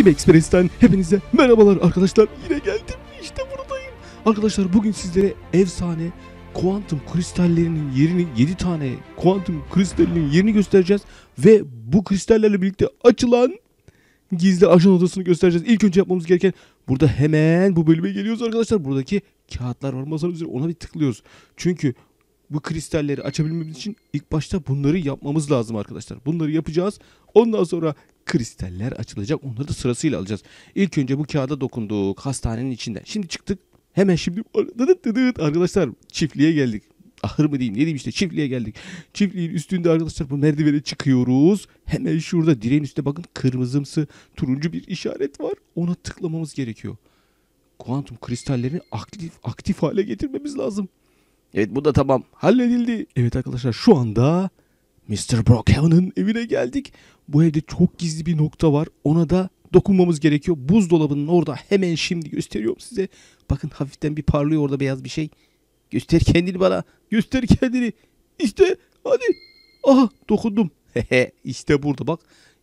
Detektif Express'ten hepinize merhabalar arkadaşlar. Yine geldim. işte buradayım. Arkadaşlar bugün sizlere efsane kuantum kristallerinin yerini 7 tane kuantum kristallerinin yerini göstereceğiz ve bu kristallerle birlikte açılan gizli ajan odasını göstereceğiz. İlk önce yapmamız gereken burada hemen bu bölüme geliyoruz arkadaşlar. Buradaki kağıtlar var masanın üzerine ona bir tıklıyoruz. Çünkü bu kristalleri açabilmemiz için ilk başta bunları yapmamız lazım arkadaşlar. Bunları yapacağız. Ondan sonra kristaller açılacak. Onları da sırasıyla alacağız. İlk önce bu kağıda dokunduk hastanenin içinden. Şimdi çıktık. Hemen şimdi arkadaşlar çiftliğe geldik. Ahır mı diyeyim ne diyeyim işte çiftliğe geldik. Çiftliğin üstünde arkadaşlar bu merdivene çıkıyoruz. Hemen şurada direğin üstte bakın kırmızımsı turuncu bir işaret var. Ona tıklamamız gerekiyor. Kuantum kristallerini aktif, aktif hale getirmemiz lazım. Evet bu da tamam halledildi. Evet arkadaşlar şu anda Mr. Brockhaven'ın evine geldik. Bu evde çok gizli bir nokta var. Ona da dokunmamız gerekiyor. Buzdolabının orada hemen şimdi gösteriyorum size. Bakın hafiften bir parlıyor orada beyaz bir şey. Göster kendini bana. Göster kendini. İşte hadi. Aha dokundum. İşte burada bak.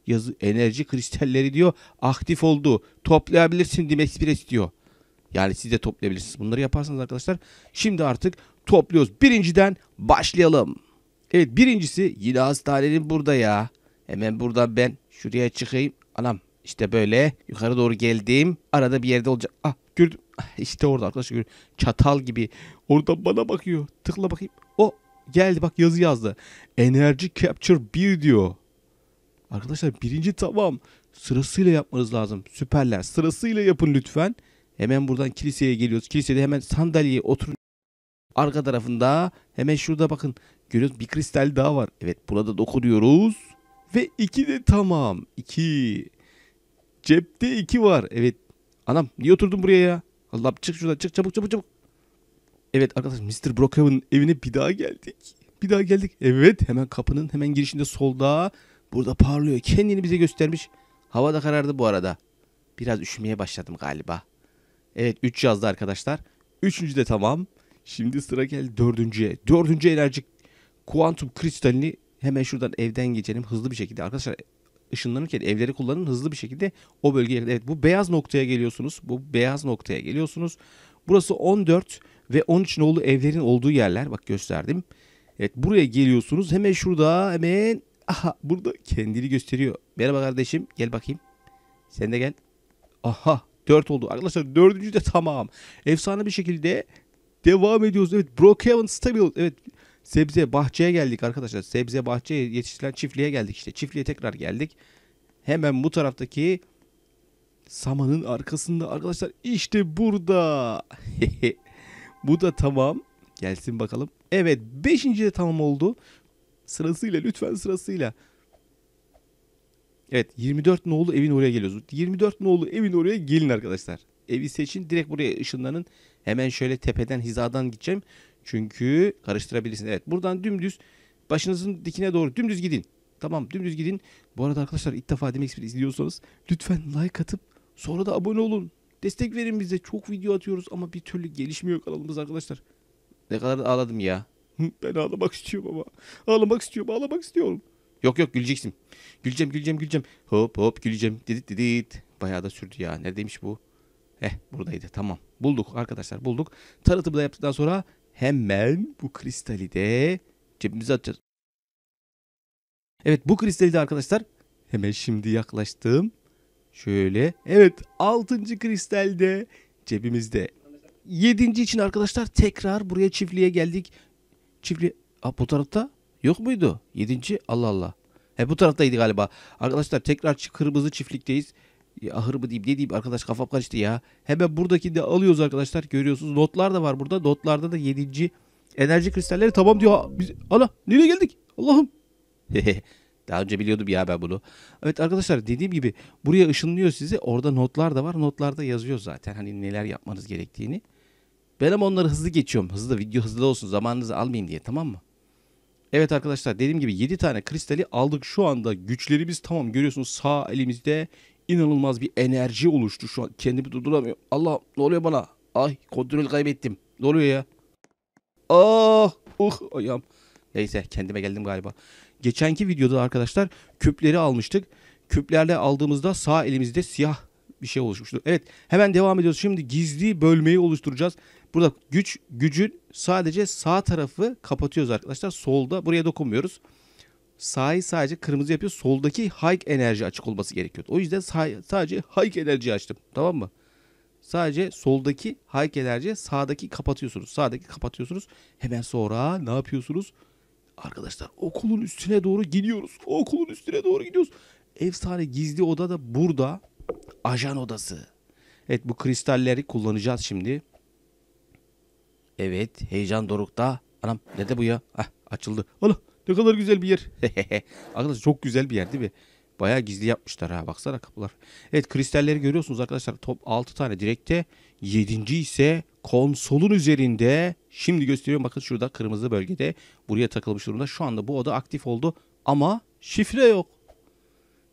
Yazı enerji kristalleri diyor. Aktif oldu. Toplayabilirsin Dimexpress diyor. Yani siz de toplayabilirsiniz. Bunları yaparsanız arkadaşlar. Şimdi artık topluyoruz. Birinciden başlayalım. Evet birincisi yine hastanenin burada ya. Hemen buradan ben şuraya çıkayım. Anam işte böyle yukarı doğru geldim. Arada bir yerde olacak. Ah gördüm. Ah, işte orada arkadaşlar çatal gibi. Orada bana bakıyor. Tıkla bakayım. O geldi bak yazı yazdı. Enerji Capture 1 diyor. Arkadaşlar birinci tamam. Sırasıyla yapmanız lazım. Süperler. Sırasıyla yapın lütfen. Hemen buradan kiliseye geliyoruz. Kilisede hemen sandalyeye oturun. Arka tarafında hemen şurada bakın. Görüyoruz bir kristal daha var. Evet burada dokunuyoruz. Ve 2 de tamam. 2. Cepte 2 var. Evet. Anam niye oturdun buraya ya? Allah çık şuradan çık çabuk çabuk çabuk. Evet arkadaşlar Mr. Brockhaven evine bir daha geldik. Bir daha geldik. Evet hemen kapının hemen girişinde solda. Burada parlıyor. Kendini bize göstermiş. Hava da karardı bu arada. Biraz üşümeye başladım galiba. Evet 3 yazdı arkadaşlar. Üçüncü de tamam. Şimdi sıra geldi dördüncüye. Dördüncü enerji kuantum kristalini hemen şuradan evden geçelim hızlı bir şekilde. Arkadaşlar ışınlanırken evleri kullanın hızlı bir şekilde o bölgeye. Evet bu beyaz noktaya geliyorsunuz. Bu beyaz noktaya geliyorsunuz. Burası 14 ve 13 nolu evlerin olduğu yerler. Bak gösterdim. Evet buraya geliyorsunuz. Hemen şurada hemen aha burada kendini gösteriyor. Merhaba kardeşim gel bakayım. Sen de gel. Aha 4 oldu. Arkadaşlar 4. de tamam. Efsane bir şekilde devam ediyoruz. Evet Brookhaven Stable. Evet Sebze bahçeye geldik arkadaşlar. Sebze bahçeye yetiştirilen çiftliğe geldik işte. Çiftliğe tekrar geldik. Hemen bu taraftaki samanın arkasında arkadaşlar işte burada. bu da tamam. Gelsin bakalım. Evet 5. de tamam oldu. Sırasıyla lütfen sırasıyla. Evet 24 nolu evin oraya geliyoruz. 24 nolu evin oraya gelin arkadaşlar. Evi seçin direkt buraya ışınlanın. Hemen şöyle tepeden hizadan gideceğim. Çünkü karıştırabilirsin. Evet buradan dümdüz başınızın dikine doğru dümdüz gidin. Tamam dümdüz gidin. Bu arada arkadaşlar ilk defa Demek Speed'i izliyorsanız lütfen like atıp sonra da abone olun. Destek verin bize. Çok video atıyoruz ama bir türlü gelişmiyor kanalımız arkadaşlar. Ne kadar ağladım ya. ben ağlamak istiyorum ama. Ağlamak istiyorum, ağlamak istiyorum. Yok yok güleceksin. Güleceğim, güleceğim, güleceğim. Hop hop güleceğim. Didit didit. Bayağı da sürdü ya. Neredeymiş bu? Eh buradaydı. Tamam. Bulduk arkadaşlar bulduk. Tanıtımı da yaptıktan sonra hemen bu kristali de cebimize atacağız. Evet bu kristali de arkadaşlar hemen şimdi yaklaştım. Şöyle evet altıncı kristal de cebimizde. Yedinci için arkadaşlar tekrar buraya çiftliğe geldik. Çiftliğe Aa, bu tarafta yok muydu? Yedinci, Allah Allah. He bu taraftaydı galiba. Arkadaşlar tekrar kırmızı çiftlikteyiz ahır mı diyeyim ne diyeyim arkadaş kafam karıştı ya. Hemen buradaki de alıyoruz arkadaşlar görüyorsunuz. Notlar da var burada. Notlarda da 7. enerji kristalleri tamam diyor. Biz, ana nereye geldik? Allah'ım. Daha önce biliyordum ya ben bunu. Evet arkadaşlar dediğim gibi buraya ışınlıyor sizi. Orada notlar da var. Notlarda yazıyor zaten hani neler yapmanız gerektiğini. Ben ama onları hızlı geçiyorum. Hızlı video hızlı olsun zamanınızı almayayım diye tamam mı? Evet arkadaşlar dediğim gibi 7 tane kristali aldık şu anda. Güçlerimiz tamam görüyorsunuz sağ elimizde inanılmaz bir enerji oluştu şu an. Kendimi durduramıyorum. Allah ne oluyor bana? Ay kontrol kaybettim. Ne oluyor ya? Ah! Uh ayağım. Neyse kendime geldim galiba. Geçenki videoda arkadaşlar küpleri almıştık. Küplerle aldığımızda sağ elimizde siyah bir şey oluşmuştu. Evet hemen devam ediyoruz. Şimdi gizli bölmeyi oluşturacağız. Burada güç gücün sadece sağ tarafı kapatıyoruz arkadaşlar. Solda buraya dokunmuyoruz sahayı sadece kırmızı yapıyor. Soldaki high enerji açık olması gerekiyordu. O yüzden sağ, sadece high enerji açtım. Tamam mı? Sadece soldaki high enerji sağdaki kapatıyorsunuz. Sağdaki kapatıyorsunuz. Hemen sonra ne yapıyorsunuz? Arkadaşlar okulun üstüne doğru gidiyoruz. Okulun üstüne doğru gidiyoruz. Efsane gizli oda da burada. Ajan odası. Evet bu kristalleri kullanacağız şimdi. Evet heyecan dorukta. Anam de bu ya? Heh, açıldı. Allah ne kadar güzel bir yer. arkadaşlar çok güzel bir yer değil mi? Bayağı gizli yapmışlar ha baksana kapılar. Evet kristalleri görüyorsunuz arkadaşlar top 6 tane direkte. 7. ise konsolun üzerinde. Şimdi gösteriyorum bakın şurada kırmızı bölgede buraya takılmış durumda. Şu anda bu oda aktif oldu ama şifre yok.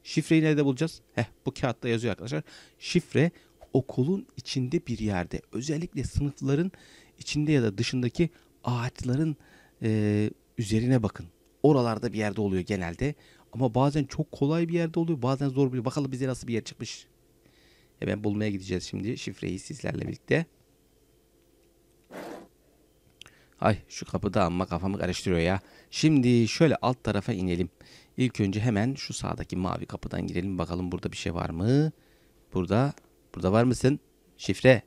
Şifreyi nerede bulacağız? Heh bu kağıtta yazıyor arkadaşlar. Şifre okulun içinde bir yerde. Özellikle sınıfların içinde ya da dışındaki ağaçların e, üzerine bakın oralarda bir yerde oluyor genelde. Ama bazen çok kolay bir yerde oluyor. Bazen zor bir Bakalım bize nasıl bir yer çıkmış. Hemen bulmaya gideceğiz şimdi şifreyi sizlerle birlikte. Ay şu kapıda amma kafamı karıştırıyor ya. Şimdi şöyle alt tarafa inelim. İlk önce hemen şu sağdaki mavi kapıdan girelim. Bakalım burada bir şey var mı? Burada. Burada var mısın? Şifre.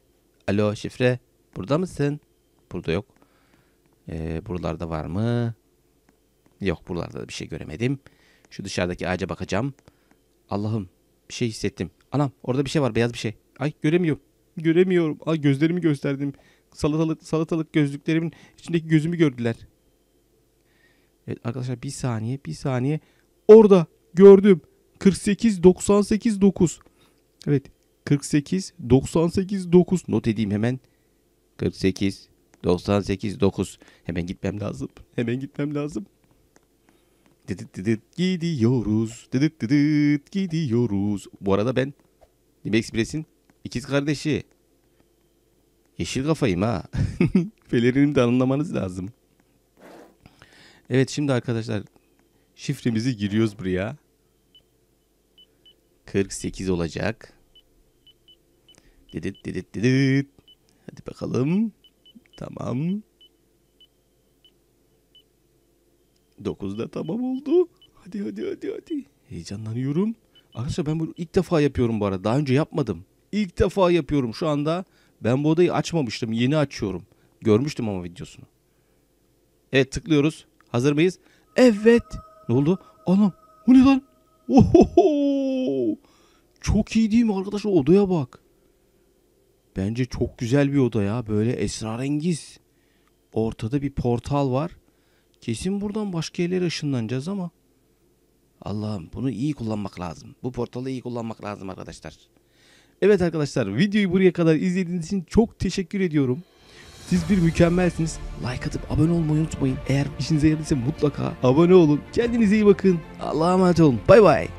Alo şifre. Burada mısın? Burada yok. Ee, buralarda var mı? Yok buralarda da bir şey göremedim. Şu dışarıdaki ağaca bakacağım. Allah'ım bir şey hissettim. Anam orada bir şey var beyaz bir şey. Ay göremiyorum. Göremiyorum. Ay gözlerimi gösterdim. Salatalık salatalık gözlüklerimin içindeki gözümü gördüler. Evet arkadaşlar bir saniye bir saniye. Orada gördüm. 48 98 9. Evet 48 98 9 not edeyim hemen. 48 98 9. Hemen gitmem lazım. Hemen gitmem lazım. Didit didit gidiyoruz. Didit didit gidiyoruz. Bu arada ben Libe Express'in ikiz kardeşi. Yeşil kafayım ha. Pelerinimi de anlamanız lazım. Evet şimdi arkadaşlar şifremizi giriyoruz buraya. 48 olacak. Didit didit didit. Hadi bakalım. Tamam. Dokuzda tamam oldu. Hadi hadi hadi hadi. Heyecanlanıyorum. Arkadaşlar ben bunu ilk defa yapıyorum bu arada. Daha önce yapmadım. İlk defa yapıyorum şu anda. Ben bu odayı açmamıştım. Yeni açıyorum. Görmüştüm ama videosunu. Evet tıklıyoruz. Hazır mıyız? Evet. Ne oldu? Anam. Bu ne lan? Ohoho. Çok iyi değil mi arkadaşlar? Odaya bak. Bence çok güzel bir oda ya. Böyle esrarengiz. Ortada bir portal var. Kesin buradan başka yerlere ışınlanacağız ama. Allah'ım bunu iyi kullanmak lazım. Bu portalı iyi kullanmak lazım arkadaşlar. Evet arkadaşlar videoyu buraya kadar izlediğiniz için çok teşekkür ediyorum. Siz bir mükemmelsiniz. Like atıp abone olmayı unutmayın. Eğer işinize yaradıysa mutlaka abone olun. Kendinize iyi bakın. Allah'a emanet olun. Bay bay.